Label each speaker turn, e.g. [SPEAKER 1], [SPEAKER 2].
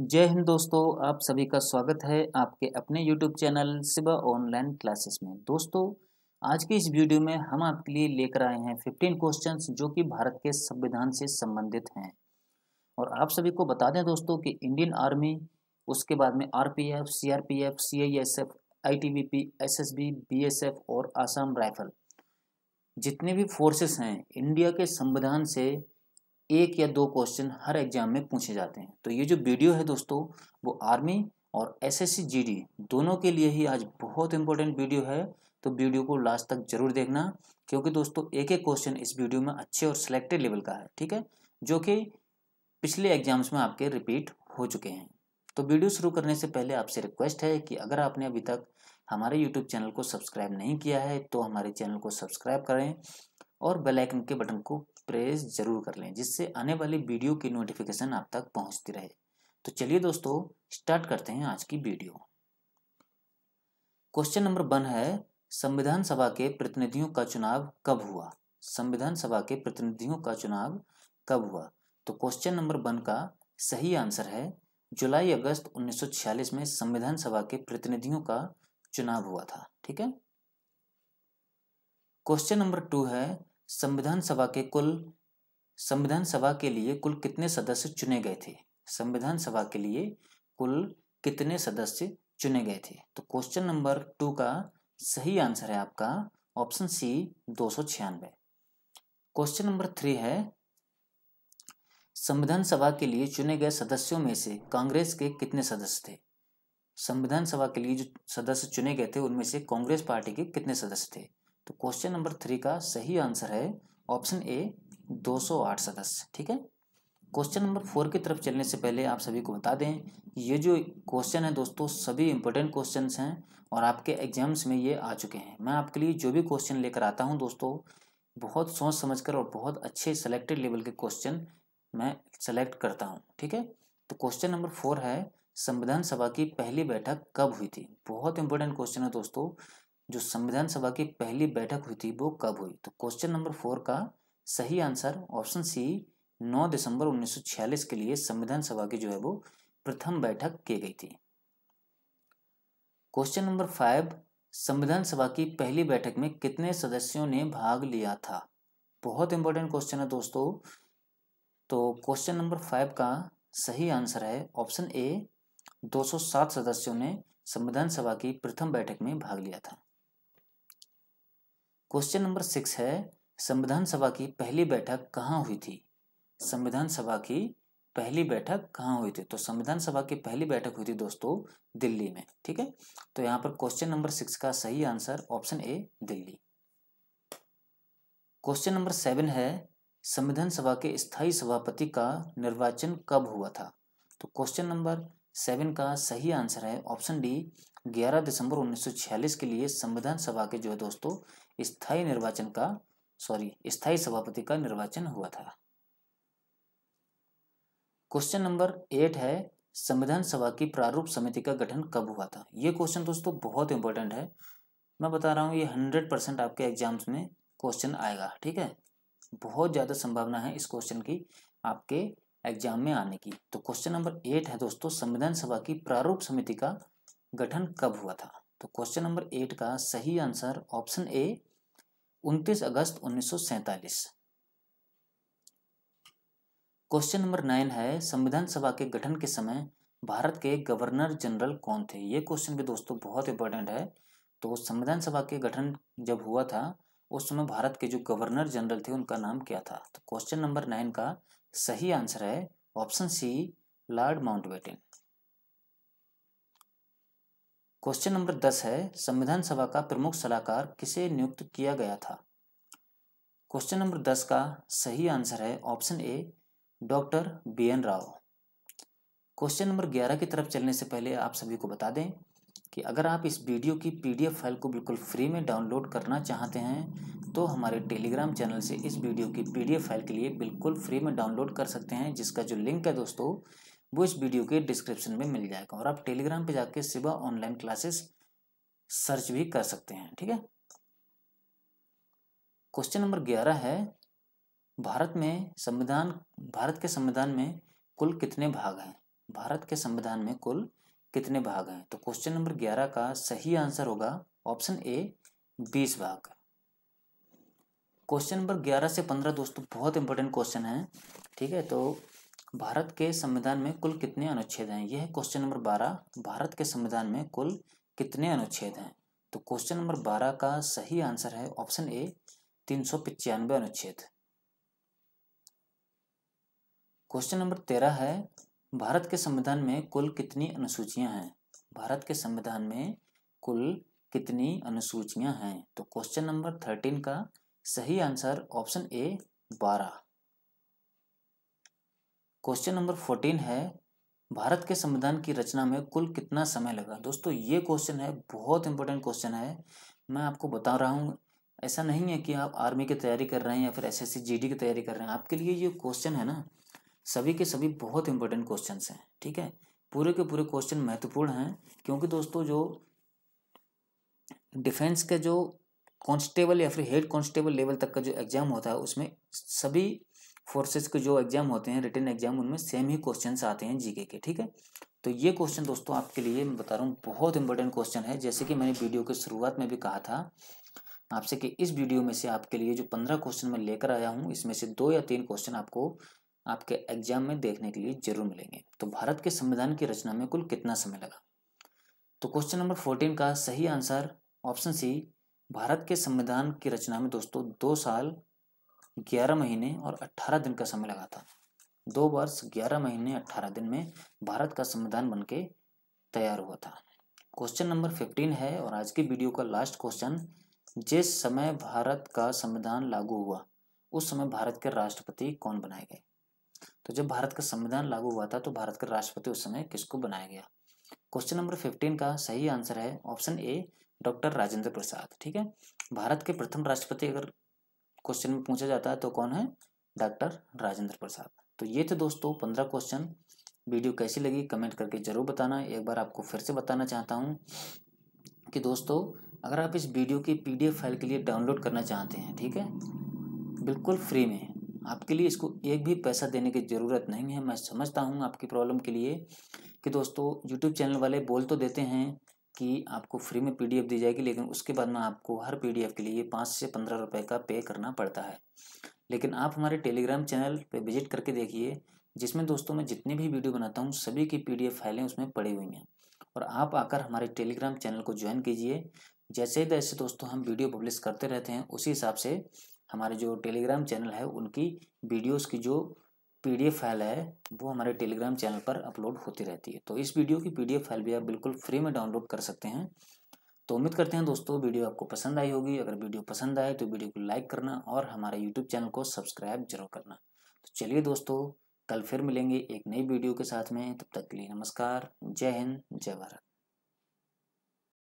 [SPEAKER 1] जय हिंद दोस्तों आप सभी का स्वागत है आपके अपने YouTube channel Shiva online classes में दोस्तों आज की इस वीडियो में हम आपके लिए लेकर आए हैं 15 क्वेश्चंस जो कि भारत के संविधान से संबंधित हैं और आप सभी को बता दें दोस्तों कि इंडियन आर्मी उसके बाद में RPF CRPF CISF ITBP SSB BSF और आसाम राइफल जितने भी फोर्सेस हैं इंडिया के संविधान से एक या दो क्वेश्चन हर एग्जाम में पूछे जाते हैं तो ये जो वीडियो है दोस्तों वो आर्मी और एसएससी जीडी दोनों के लिए ही आज बहुत इंपॉर्टेंट वीडियो है तो वीडियो को लास्ट तक जरूर देखना क्योंकि दोस्तों एक एक क्वेश्चन इस वीडियो में अच्छे और सिलेक्टेड लेवल का है ठीक है जो कि पिछले एग्जाम्स में आपके रिपीट हो चुके हैं तो वीडियो शुरू करने से पहले आपसे रिक्वेस्ट है कि अगर आपने अभी तक हमारे यूट्यूब चैनल को सब्सक्राइब नहीं किया है तो हमारे चैनल को सब्सक्राइब करें और बेल आइकन के बटन को प्रेस जरूर कर लें जिससे आने वाली वीडियो की नोटिफिकेशन आप तक पहुंचती रहे तो चलिए दोस्तों स्टार्ट करते हैं आज की वीडियो क्वेश्चन नंबर वन है संविधान सभा के प्रतिनिधियों का चुनाव कब हुआ संविधान सभा के प्रतिनिधियों का चुनाव कब हुआ तो क्वेश्चन नंबर वन का सही आंसर है जुलाई अगस्त 1946 में संविधान सभा के प्रतिनिधियों का चुनाव हुआ था ठीक है क्वेश्चन नंबर टू है संविधान सभा के कुल संविधान सभा के लिए कुल कितने सदस्य चुने गए थे संविधान सभा के लिए कुल कितने सदस्य चुने गए थे तो क्वेश्चन नंबर टू का सही आंसर है आपका ऑप्शन सी दो सौ छियानवे क्वेश्चन नंबर थ्री है संविधान सभा के लिए चुने गए सदस्यों में से कांग्रेस के कितने सदस्य थे संविधान सभा के लिए जो सदस्य चुने गए थे उनमें से कांग्रेस पार्टी के कितने सदस्य थे तो क्वेश्चन नंबर थ्री का सही आंसर है ऑप्शन ए 208 सदस्य ठीक है क्वेश्चन नंबर फोर की तरफ चलने से पहले आप सभी को बता दें ये जो क्वेश्चन है दोस्तों सभी इंपॉर्टेंट क्वेश्चन हैं और आपके एग्जाम्स में ये आ चुके हैं मैं आपके लिए जो भी क्वेश्चन लेकर आता हूँ दोस्तों बहुत सोच समझ कर और बहुत अच्छे सेलेक्टेड लेवल के क्वेश्चन मैं सेलेक्ट करता हूँ ठीक है तो क्वेश्चन नंबर फोर है संविधान सभा की पहली बैठक कब हुई थी बहुत इंपॉर्टेंट क्वेश्चन है दोस्तों जो संविधान सभा की पहली बैठक हुई थी वो कब हुई तो क्वेश्चन नंबर फोर का सही आंसर ऑप्शन सी 9 दिसंबर 1946 के लिए संविधान सभा की जो है वो प्रथम बैठक की गई थी क्वेश्चन नंबर फाइव संविधान सभा की पहली बैठक में कितने सदस्यों ने भाग लिया था बहुत इंपॉर्टेंट क्वेश्चन है दोस्तों तो क्वेश्चन नंबर फाइव का सही आंसर है ऑप्शन ए 207 सदस्यों ने संविधान सभा की प्रथम बैठक में भाग लिया था क्वेश्चन नंबर सिक्स है संविधान सभा की पहली बैठक कहाँ हुई थी संविधान सभा की पहली बैठक कहाँ हुई थी तो संविधान सभा की पहली बैठक हुई थी दोस्तों दिल्ली में ठीक है तो यहाँ पर क्वेश्चन नंबर सिक्स का सही answer option A Delhi question number seven है संविधान सभा के स्थायी सभापति का निर्वाचन कब हुआ था तो क्वेश्चन नंबर सेवन का सही आंसर है ऑप्शन डी 11 दिसंबर 1946 के लिए संविधान सभा के जो है दोस्तों स्थायी निर्वाचन का सॉरी स्थायी सभापति का निर्वाचन हुआ था क्वेश्चन नंबर एट है संविधान सभा की प्रारूप समिति का गठन कब हुआ था ये क्वेश्चन दोस्तों बहुत इंपॉर्टेंट है मैं बता रहा हूँ ये हंड्रेड परसेंट आपके एग्जाम्स में क्वेश्चन आएगा ठीक है बहुत ज़्यादा संभावना है इस क्वेश्चन की आपके एग्जाम में आने की तो क्वेश्चन नंबर एट है दोस्तों संविधान सभा की प्रारूप समिति का गठन कब हुआ था तो क्वेश्चन नंबर एट का सही आंसर ऑप्शन ए 29 अगस्त 1947 क्वेश्चन नंबर नाइन है संविधान सभा के गठन के समय भारत के गवर्नर जनरल कौन थे ये क्वेश्चन भी दोस्तों बहुत इंपॉर्टेंट है तो संविधान सभा के गठन जब हुआ था उस समय भारत के जो गवर्नर जनरल थे उनका नाम क्या था तो क्वेश्चन नंबर नाइन का सही आंसर है option C Lord Mountbatten question number दस है संविधान सभा का प्रमुख सलाहकार किसे नियुक्त किया गया था क्वेश्चन नंबर दस का सही आंसर है option A doctor B N Rao question number ग्यारह की तरफ चलने से पहले आप सभी को बता दें कि अगर आप इस वीडियो की पीडीएफ फाइल को बिल्कुल फ्री में डाउनलोड करना चाहते हैं तो हमारे टेलीग्राम चैनल से इस वीडियो की पीडीएफ फाइल के लिए बिल्कुल फ्री में डाउनलोड कर सकते हैं जिसका जो लिंक है दोस्तों वो इस वीडियो के डिस्क्रिप्शन में मिल जाएगा और आप टेलीग्राम पे जाके सिवा ऑनलाइन क्लासेस सर्च भी कर सकते हैं ठीक है क्वेश्चन नंबर ग्यारह है भारत में संविधान भारत के संविधान में कुल कितने भाग हैं भारत के संविधान में कुल कितने भाग हैं तो क्वेश्चन नंबर ग्यारह का सही आंसर होगा ऑप्शन ए बीस भाग क्वेश्चन नंबर ग्यारह से पंद्रह दोस्तों बहुत इंपॉर्टेंट क्वेश्चन है ठीक है तो भारत के संविधान में कुल कितने अनुच्छेद हैं यह है क्वेश्चन नंबर बारह भारत के संविधान में कुल कितने अनुच्छेद हैं तो क्वेश्चन नंबर बारह का सही आंसर है ऑप्शन ए तीन सौ पचानवे अनुच्छेद क्वेश्चन नंबर तेरह है भारत के संविधान में कुल कितनी अनुसूचियां हैं भारत के संविधान में कुल कितनी अनुसूचियां हैं तो क्वेश्चन नंबर थर्टीन का सही आंसर ऑप्शन ए बारह क्वेश्चन नंबर फोर्टीन है भारत के संविधान की रचना में कुल कितना समय लगा दोस्तों ये क्वेश्चन है बहुत इंपॉर्टेंट क्वेश्चन है मैं आपको बता रहा हूँ ऐसा नहीं है कि आप आर्मी की तैयारी कर रहे हैं या फिर एस एस की तैयारी कर रहे हैं आपके लिए ये क्वेश्चन है ना सभी के सभी बहुत इंपॉर्टेंट क्वेश्चन हैं ठीक है पूरे के पूरे क्वेश्चन महत्वपूर्ण हैं क्योंकि दोस्तों जो डिफेंस के जो कांस्टेबल या फिर हेड कांस्टेबल लेवल तक का जो एग्ज़ाम होता है उसमें सभी फोर्सेस के जो एग्जाम होते हैं रिटर्न एग्जाम उनमें सेम ही क्वेश्चन आते हैं जीके के ठीक है तो ये क्वेश्चन दोस्तों आपके लिए मैं बता रहा हूँ बहुत इंपॉर्टेंट क्वेश्चन है जैसे कि मैंने वीडियो के शुरुआत में भी कहा था आपसे कि इस वीडियो में से आपके लिए जो पंद्रह क्वेश्चन मैं लेकर आया हूँ इसमें से दो या तीन क्वेश्चन आपको आपके एग्जाम में देखने के लिए जरूर मिलेंगे तो भारत के संविधान की रचना में कुल कितना समय लगा तो क्वेश्चन नंबर फोर्टीन का सही आंसर ऑप्शन सी भारत के संविधान की रचना में दोस्तों दो साल ग्यारह महीने और अट्ठारह दिन का समय लगा था दो वर्ष ग्यारह महीने अट्ठारह दिन में भारत का संविधान बन के तैयार हुआ था क्वेश्चन नंबर फिफ्टीन है और आज के वीडियो का लास्ट क्वेश्चन जिस समय भारत का संविधान लागू हुआ उस समय भारत के राष्ट्रपति कौन बनाए गए तो जब भारत का संविधान लागू हुआ था तो भारत का राष्ट्रपति उस समय किसको बनाया गया क्वेश्चन नंबर फिफ्टीन का सही आंसर है option A doctor Rajendra Prasad ठीक है भारत के प्रथम राष्ट्रपति अगर क्वेश्चन में पूछा जाता है तो कौन है डॉक्टर राजेंद्र प्रसाद तो ये थे दोस्तों पंद्रह क्वेश्चन वीडियो कैसी लगी कमेंट करके ज़रूर बताना एक बार आपको फिर से बताना चाहता हूँ कि दोस्तों अगर आप इस वीडियो की पीडीएफ फाइल के लिए डाउनलोड करना चाहते हैं ठीक है बिल्कुल फ्री में आपके लिए इसको एक भी पैसा देने की ज़रूरत नहीं है मैं समझता हूँ आपकी प्रॉब्लम के लिए कि दोस्तों यूट्यूब चैनल वाले बोल तो देते हैं कि आपको फ्री में पीडीएफ दी जाएगी लेकिन उसके बाद में आपको हर पीडीएफ के लिए पाँच से पंद्रह रुपये का पे करना पड़ता है लेकिन आप हमारे टेलीग्राम चैनल पर विजिट करके देखिए जिसमें दोस्तों मैं जितनी भी वीडियो बनाता हूँ सभी की पी फाइलें उसमें पड़ी हुई हैं और आप आकर हमारे टेलीग्राम चैनल को ज्वाइन कीजिए जैसे ही जैसे दोस्तों हम वीडियो पब्लिश करते रहते हैं उसी हिसाब से हमारे जो टेलीग्राम चैनल है उनकी वीडियोस की जो पीडीएफ फाइल है वो हमारे टेलीग्राम चैनल पर अपलोड होती रहती है तो इस वीडियो की पीडीएफ फाइल भी आप बिल्कुल फ्री में डाउनलोड कर सकते हैं तो उम्मीद करते हैं दोस्तों वीडियो आपको पसंद आई होगी अगर वीडियो पसंद आए तो वीडियो को लाइक करना और हमारे यूट्यूब चैनल को सब्सक्राइब जरूर करना तो चलिए दोस्तों कल फिर मिलेंगे एक नई वीडियो के साथ में तब तक के लिए नमस्कार जय हिंद जय भारत